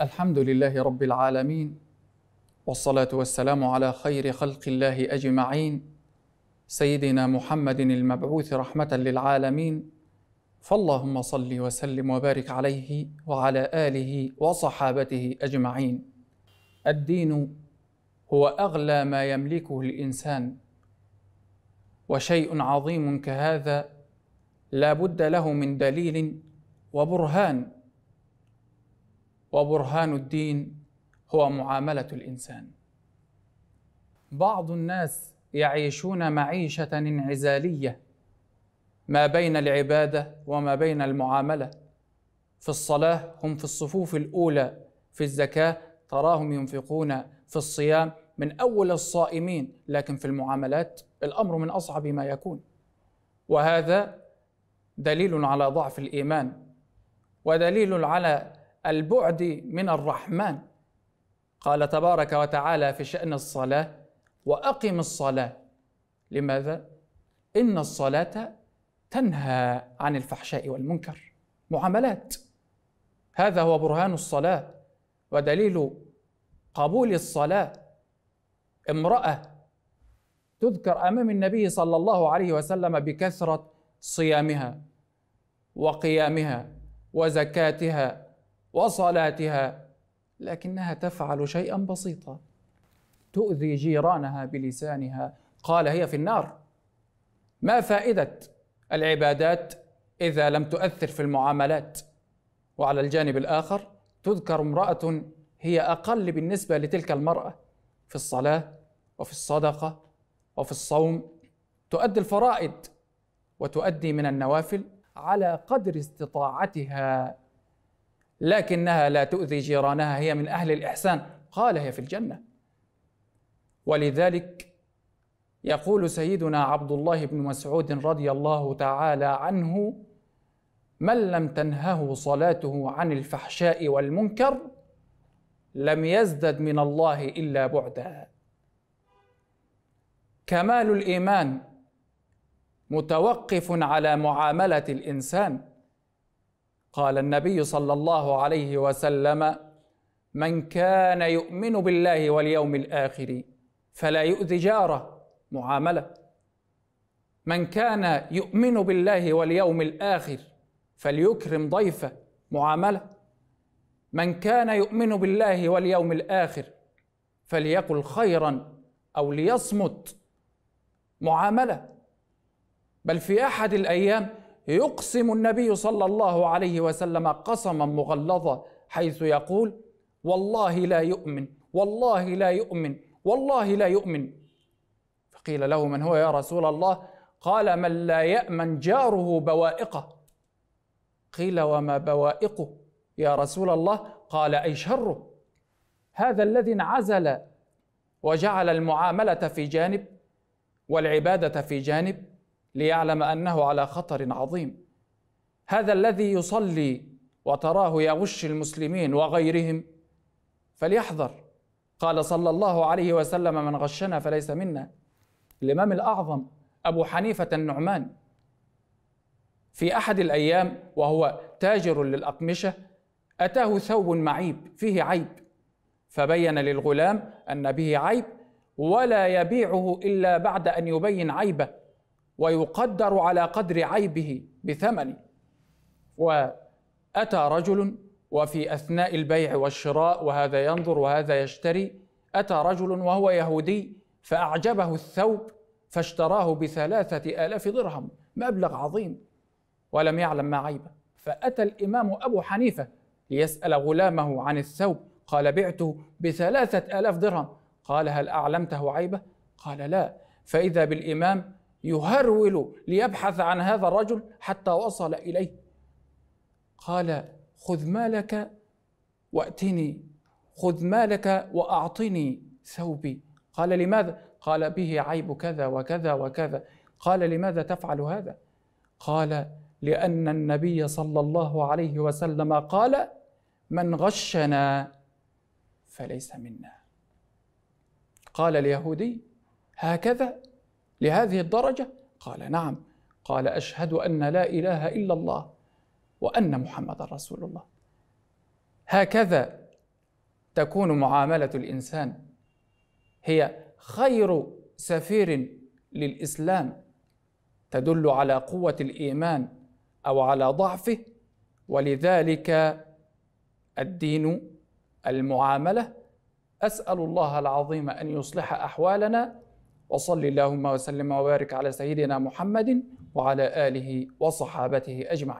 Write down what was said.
الحمد لله رب العالمين والصلاه والسلام على خير خلق الله اجمعين سيدنا محمد المبعوث رحمه للعالمين فاللهم صل وسلم وبارك عليه وعلى اله وصحابته اجمعين الدين هو اغلى ما يملكه الانسان وشيء عظيم كهذا لا بد له من دليل وبرهان وبرهان الدين هو معامله الانسان بعض الناس يعيشون معيشه انعزاليه ما بين العباده وما بين المعامله في الصلاه هم في الصفوف الاولى في الزكاه تراهم ينفقون في الصيام من اول الصائمين لكن في المعاملات الامر من اصعب ما يكون وهذا دليل على ضعف الايمان ودليل على البعد من الرحمن قال تبارك وتعالى في شأن الصلاة وأقم الصلاة لماذا؟ إن الصلاة تنهى عن الفحشاء والمنكر معاملات هذا هو برهان الصلاة ودليل قبول الصلاة امرأة تذكر أمام النبي صلى الله عليه وسلم بكثرة صيامها وقيامها وزكاتها وصلاتها لكنها تفعل شيئا بسيطا تؤذي جيرانها بلسانها قال هي في النار ما فائده العبادات اذا لم تؤثر في المعاملات وعلى الجانب الاخر تذكر امراه هي اقل بالنسبه لتلك المراه في الصلاه وفي الصدقه وفي الصوم تؤدي الفرائض وتؤدي من النوافل على قدر استطاعتها لكنها لا تؤذي جيرانها هي من أهل الإحسان قال هي في الجنة ولذلك يقول سيدنا عبد الله بن مسعود رضي الله تعالى عنه من لم تنهه صلاته عن الفحشاء والمنكر لم يزدد من الله الا بعدا كمال الايمان متوقف على معامله الانسان قال النبي صلى الله عليه وسلم من كان يؤمن بالله واليوم الاخر فلا يؤذي جاره معامله من كان يؤمن بالله واليوم الاخر فليكرم ضيفه معامله من كان يؤمن بالله واليوم الاخر فليقل خيرا او ليصمت معامله بل في احد الايام يقسم النبي صلى الله عليه وسلم قسما مغلظا حيث يقول والله لا يؤمن والله لا يؤمن والله لا يؤمن فقيل له من هو يا رسول الله قال من لا يامن جاره بوائقه قيل وما بوائقه يا رسول الله قال اي شره هذا الذي انعزل وجعل المعامله في جانب والعباده في جانب ليعلم انه على خطر عظيم هذا الذي يصلي وتراه يغش المسلمين وغيرهم فليحذر قال صلى الله عليه وسلم من غشنا فليس منا الامام الاعظم ابو حنيفه النعمان في احد الايام وهو تاجر للاقمشه اتاه ثوب معيب فيه عيب فبين للغلام ان به عيب ولا يبيعه الا بعد ان يبين عيبه ويقدر على قدر عيبه بثمن واتى رجل وفي اثناء البيع والشراء وهذا ينظر وهذا يشتري اتى رجل وهو يهودي فاعجبه الثوب فاشتراه بثلاثه الاف درهم مبلغ عظيم ولم يعلم ما عيبه فاتى الامام ابو حنيفه ليسال غلامه عن الثوب قال بعته بثلاثه الاف درهم قال هل اعلمته عيبه قال لا فاذا بالامام يهرول ليبحث عن هذا الرجل حتى وصل اليه قال خذ مالك واتني خذ مالك واعطني ثوبي قال لماذا قال به عيب كذا وكذا وكذا قال لماذا تفعل هذا قال لان النبي صلى الله عليه وسلم قال من غشنا فليس منا قال اليهودي هكذا لهذه الدرجة؟ قال نعم قال أشهد أن لا إله إلا الله وأن محمد رسول الله هكذا تكون معاملة الإنسان هي خير سفير للإسلام تدل على قوة الإيمان أو على ضعفه ولذلك الدين المعاملة أسأل الله العظيم أن يصلح أحوالنا وصل اللهم وسلم وبارك على سيدنا محمد وعلى آله وصحابته أجمعين